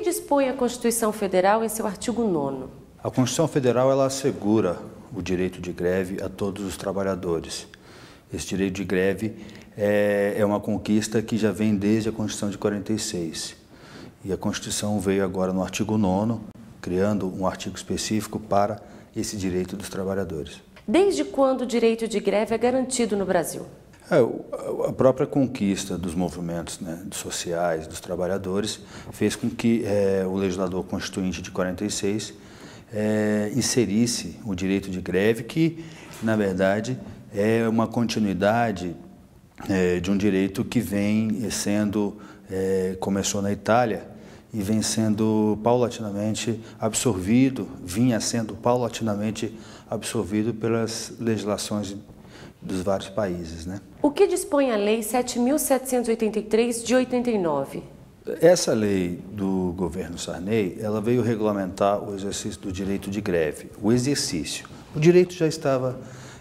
que dispõe a Constituição Federal em seu artigo 9? A Constituição Federal ela assegura o direito de greve a todos os trabalhadores. Esse direito de greve é, é uma conquista que já vem desde a Constituição de 46. E a Constituição veio agora no artigo 9, criando um artigo específico para esse direito dos trabalhadores. Desde quando o direito de greve é garantido no Brasil? É, a própria conquista dos movimentos né, sociais, dos trabalhadores, fez com que é, o legislador constituinte de 46 é, inserisse o direito de greve, que, na verdade, é uma continuidade é, de um direito que vem sendo, é, começou na Itália, e vem sendo paulatinamente absorvido, vinha sendo paulatinamente absorvido pelas legislações dos vários países. Né? O que dispõe a Lei 7.783 de 89? Essa lei do governo Sarney, ela veio regulamentar o exercício do direito de greve, o exercício. O direito já estava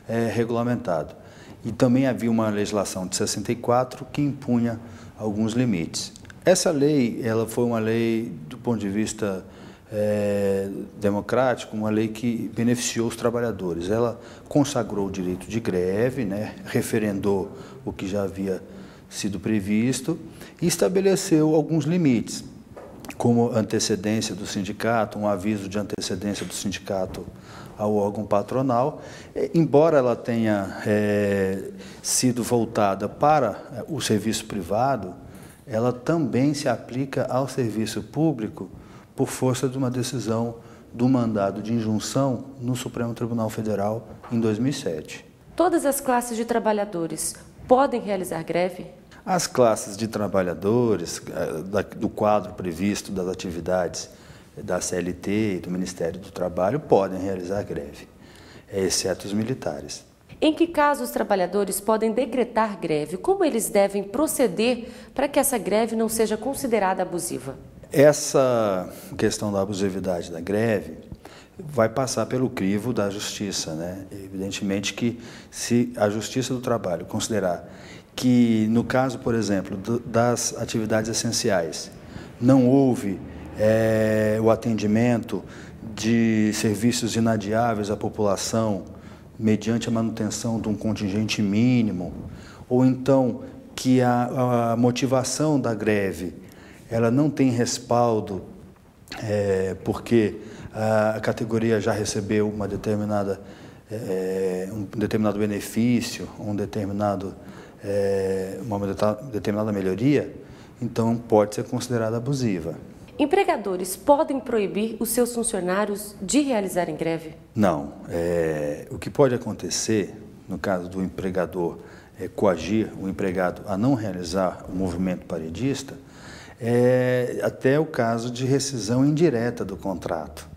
é, regulamentado. E também havia uma legislação de 64 que impunha alguns limites. Essa lei, ela foi uma lei do ponto de vista é, democrático, uma lei que beneficiou os trabalhadores. Ela consagrou o direito de greve, né, referendou o que já havia sido previsto e estabeleceu alguns limites, como antecedência do sindicato, um aviso de antecedência do sindicato ao órgão patronal, embora ela tenha é, sido voltada para é, o serviço privado, ela também se aplica ao serviço público por força de uma decisão do mandado de injunção no Supremo Tribunal Federal em 2007. Todas as classes de trabalhadores podem realizar greve? As classes de trabalhadores eh, do quadro previsto das atividades da CLT e do Ministério do Trabalho podem realizar greve, exceto os militares. Em que caso os trabalhadores podem decretar greve? Como eles devem proceder para que essa greve não seja considerada abusiva? Essa questão da abusividade da greve vai passar pelo crivo da justiça, né? Evidentemente que se a justiça do trabalho considerar que no caso, por exemplo, das atividades essenciais, não houve é, o atendimento de serviços inadiáveis à população mediante a manutenção de um contingente mínimo, ou então que a, a motivação da greve ela não tem respaldo é, porque a categoria já recebeu uma determinada, é, um determinado benefício, um determinado, é, uma determinada melhoria, então pode ser considerada abusiva. Empregadores podem proibir os seus funcionários de realizarem greve? Não. É, o que pode acontecer, no caso do empregador é, coagir o empregado a não realizar o movimento paredista, é, até o caso de rescisão indireta do contrato.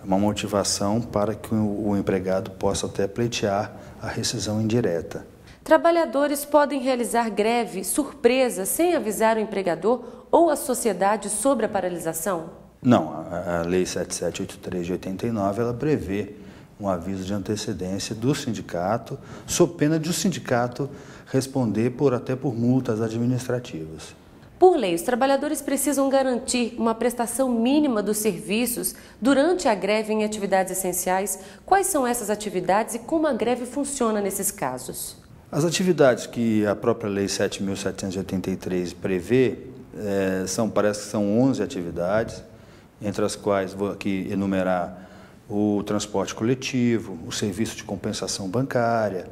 É uma motivação para que o empregado possa até pleitear a rescisão indireta. Trabalhadores podem realizar greve surpresa sem avisar o empregador ou a sociedade sobre a paralisação? Não, a Lei 7783 de 89 ela prevê um aviso de antecedência do sindicato, sob pena de o sindicato responder por até por multas administrativas. Por lei, os trabalhadores precisam garantir uma prestação mínima dos serviços durante a greve em atividades essenciais. Quais são essas atividades e como a greve funciona nesses casos? As atividades que a própria Lei 7.783 prevê é, são, parece que são 11 atividades, entre as quais vou aqui enumerar o transporte coletivo, o serviço de compensação bancária,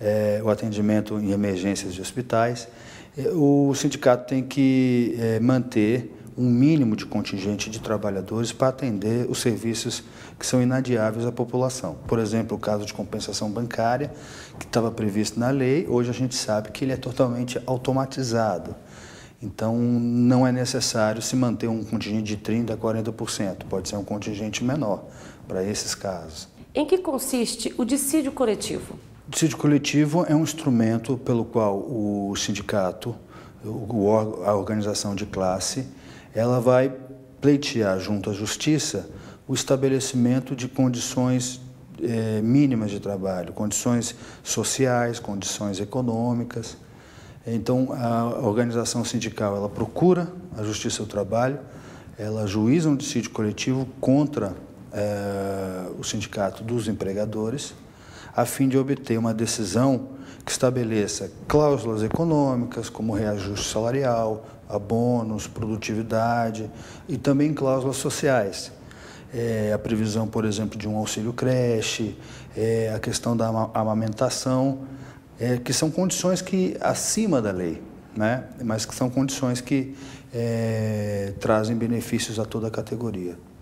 é, o atendimento em emergências de hospitais. É, o sindicato tem que é, manter um mínimo de contingente de trabalhadores para atender os serviços que são inadiáveis à população. Por exemplo, o caso de compensação bancária, que estava previsto na lei, hoje a gente sabe que ele é totalmente automatizado. Então, não é necessário se manter um contingente de 30% a 40%, pode ser um contingente menor para esses casos. Em que consiste o dissídio coletivo? O dissídio coletivo é um instrumento pelo qual o sindicato, a organização de classe, ela vai pleitear junto à justiça o estabelecimento de condições eh, mínimas de trabalho, condições sociais, condições econômicas. Então, a organização sindical ela procura a justiça do trabalho, ela ajuiza um dissídio coletivo contra eh, o sindicato dos empregadores a fim de obter uma decisão que estabeleça cláusulas econômicas, como reajuste salarial, abonos, produtividade e também cláusulas sociais. É, a previsão, por exemplo, de um auxílio creche, é, a questão da amamentação, é, que são condições que acima da lei, né? mas que são condições que é, trazem benefícios a toda a categoria.